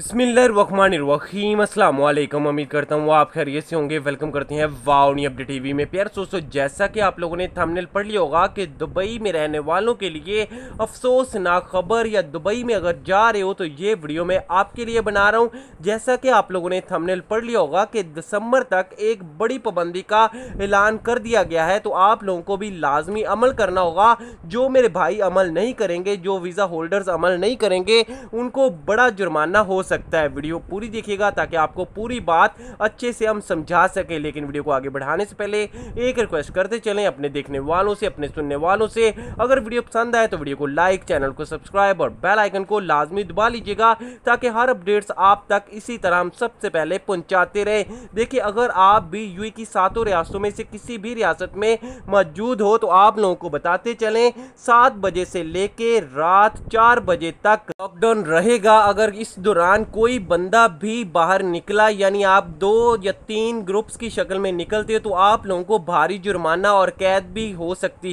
अस्सलाम वालेकुम उम्मीद करता हूँ आप खैरियत से होंगे वेलकम करते हैं वाओनी अपडेट टीवी में प्यार सोचो जैसा कि आप लोगों ने थंबनेल पढ़ लिया होगा कि दुबई में रहने वालों के लिए अफसोसनाक खबर या दुबई में अगर जा रहे हो तो ये वीडियो मैं आपके लिए बना रहा हूँ जैसा कि आप लोगों ने थंबनेल पढ़ लिया होगा कि दिसंबर तक एक बड़ी पाबंदी का ऐलान कर दिया गया है तो आप लोगों को भी लाजमी अमल करना होगा जो मेरे भाई अमल नहीं करेंगे जो वीज़ा होल्डर्स अमल नहीं करेंगे उनको बड़ा जुर्माना हो सकता है वीडियो पूरी देखिएगा ताकि आपको पूरी बात अच्छे से हम समझा सकें लेकिन वीडियो को आगे बढ़ाने से पहले एक रिक्वेस्ट करते चलें अपने देखने वालों से अपने सुनने वालों से अगर वीडियो पसंद आए तो वीडियो को लाइक चैनल को सब्सक्राइब और बेल आइकन को लाजमी दबा लीजिएगा ताकि हर अपडेट्स आप तक इसी तरह हम सबसे पहले पहुंचाते रहे देखिए अगर आप भी यू की सातों रियासतों में से किसी भी रियासत में मौजूद हो तो आप लोगों को बताते चलें सात बजे से लेके रात चार बजे तक लॉकडाउन रहेगा अगर इस दौरान दौरान कोई बंदा भी बाहर निकला यानी आप दो या तीन ग्रुप्स की शक्ल में निकलते हो तो आप लोगों को भारी जुर्माना और कैद भी हो सकती